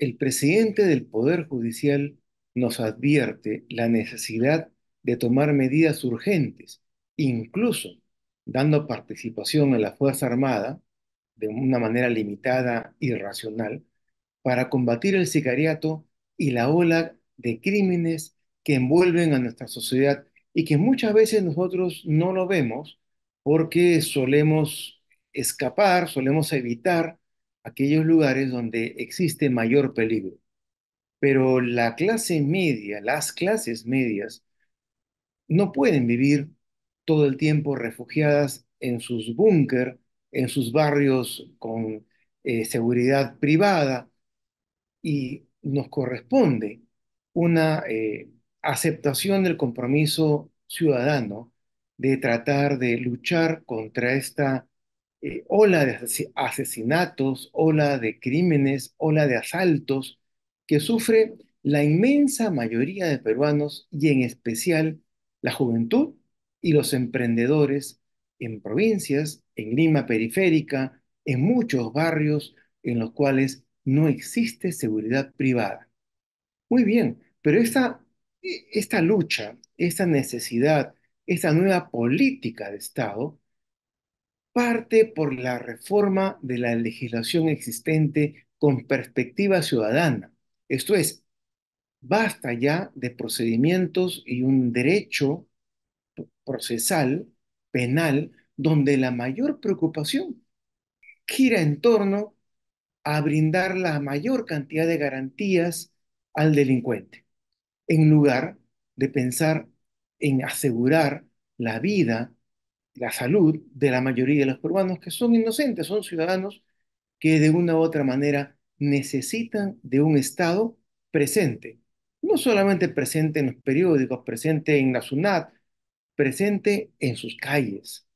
el presidente del Poder Judicial nos advierte la necesidad de tomar medidas urgentes, incluso dando participación a la Fuerza Armada de una manera limitada y racional, para combatir el sicariato y la ola de crímenes que envuelven a nuestra sociedad y que muchas veces nosotros no lo vemos porque solemos escapar, solemos evitar aquellos lugares donde existe mayor peligro. Pero la clase media, las clases medias, no pueden vivir todo el tiempo refugiadas en sus búnker, en sus barrios con eh, seguridad privada, y nos corresponde una eh, aceptación del compromiso ciudadano de tratar de luchar contra esta eh, ola de asesinatos, ola de crímenes, ola de asaltos que sufre la inmensa mayoría de peruanos y en especial la juventud y los emprendedores en provincias, en Lima periférica, en muchos barrios en los cuales no existe seguridad privada. Muy bien, pero esta e-, lucha, esta necesidad, esta nueva política de Estado parte por la reforma de la legislación existente con perspectiva ciudadana. Esto es, basta ya de procedimientos y un derecho procesal, penal, donde la mayor preocupación gira en torno a brindar la mayor cantidad de garantías al delincuente, en lugar de pensar en asegurar la vida la salud de la mayoría de los peruanos que son inocentes, son ciudadanos que de una u otra manera necesitan de un Estado presente. No solamente presente en los periódicos, presente en la SUNAT, presente en sus calles.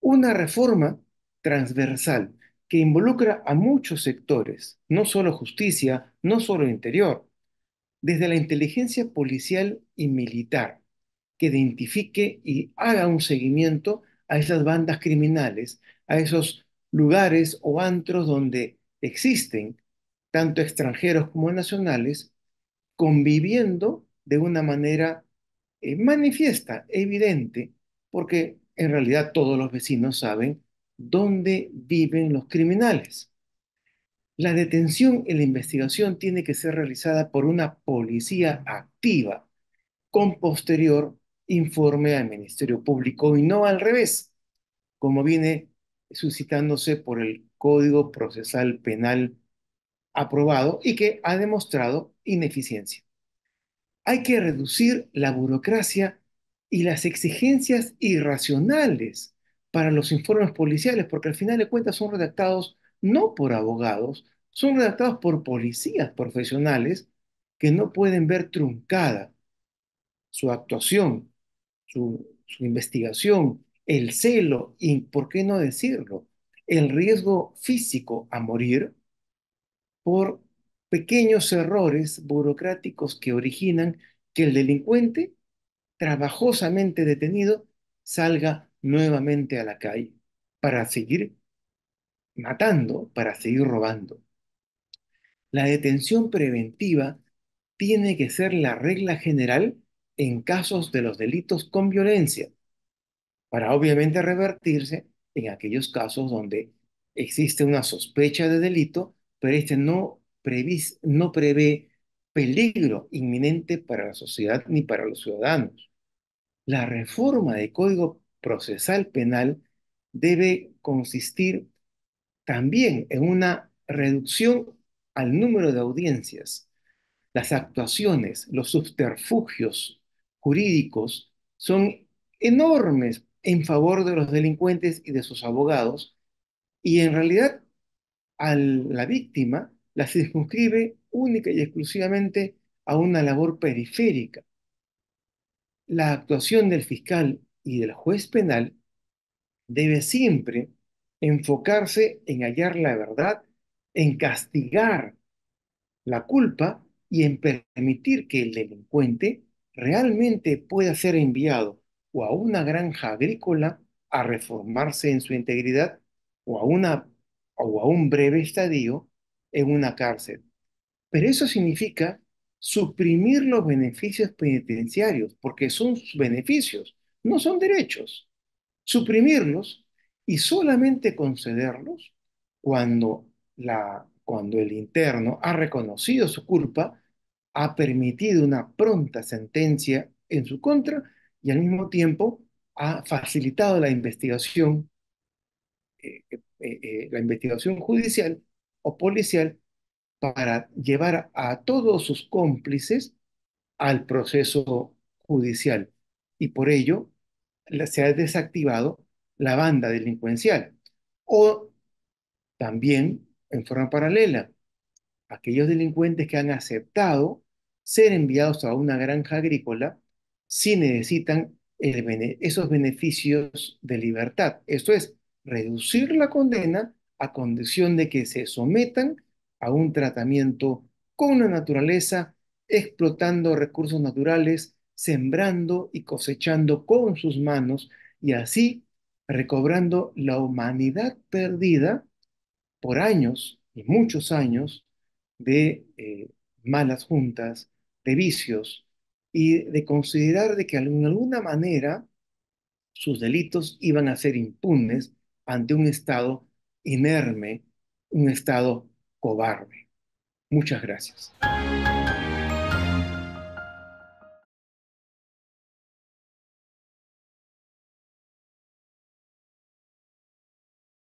Una reforma transversal que involucra a muchos sectores, no solo justicia, no solo interior, desde la inteligencia policial y militar, que identifique y haga un seguimiento a esas bandas criminales, a esos lugares o antros donde existen tanto extranjeros como nacionales conviviendo de una manera eh, manifiesta, evidente, porque en realidad todos los vecinos saben dónde viven los criminales. La detención y la investigación tiene que ser realizada por una policía activa, con posterior informe al Ministerio Público y no al revés, como viene suscitándose por el Código Procesal Penal aprobado y que ha demostrado ineficiencia. Hay que reducir la burocracia y las exigencias irracionales para los informes policiales, porque al final de cuentas son redactados no por abogados, son redactados por policías profesionales que no pueden ver truncada su actuación su, investigación, el celo y, ¿por qué no decirlo?, el riesgo físico a morir por pequeños errores burocráticos que originan que el delincuente, trabajosamente detenido, salga nuevamente a la calle para seguir matando, para seguir robando. La detención preventiva tiene que ser la regla general en casos de los delitos con violencia, para obviamente revertirse en aquellos casos donde existe una sospecha de delito, pero este no, no prevé peligro inminente para la sociedad ni para los ciudadanos. La reforma del Código Procesal Penal debe consistir también en una reducción al número de audiencias. Las actuaciones, los subterfugios jurídicos son enormes en favor de los delincuentes y de sus abogados, y en realidad a la víctima la circunscribe única y exclusivamente a una labor periférica. La actuación del fiscal y del juez penal debe siempre enfocarse en hallar la verdad, en castigar la culpa y en permitir que el delincuente realmente pueda ser enviado o a una granja agrícola a reformarse en su integridad o a, una, o a un breve estadio en una cárcel. Pero eso significa suprimir los beneficios penitenciarios, porque son beneficios, no son derechos. Suprimirlos y solamente concederlos cuando, la, cuando el interno ha reconocido su culpa ha permitido una pronta sentencia en su contra y al mismo tiempo ha facilitado la investigación, eh, eh, eh, la investigación judicial o policial para llevar a todos sus cómplices al proceso judicial. Y por ello se ha desactivado la banda delincuencial. O también, en forma paralela, aquellos delincuentes que han aceptado ser enviados a una granja agrícola si necesitan esos beneficios de libertad. Esto es, reducir la condena a condición de que se sometan a un tratamiento con la naturaleza, explotando recursos naturales, sembrando y cosechando con sus manos y así recobrando la humanidad perdida por años y muchos años de eh, malas juntas, de vicios y de considerar de que en alguna manera sus delitos iban a ser impunes ante un Estado inerme, un Estado cobarde. Muchas gracias.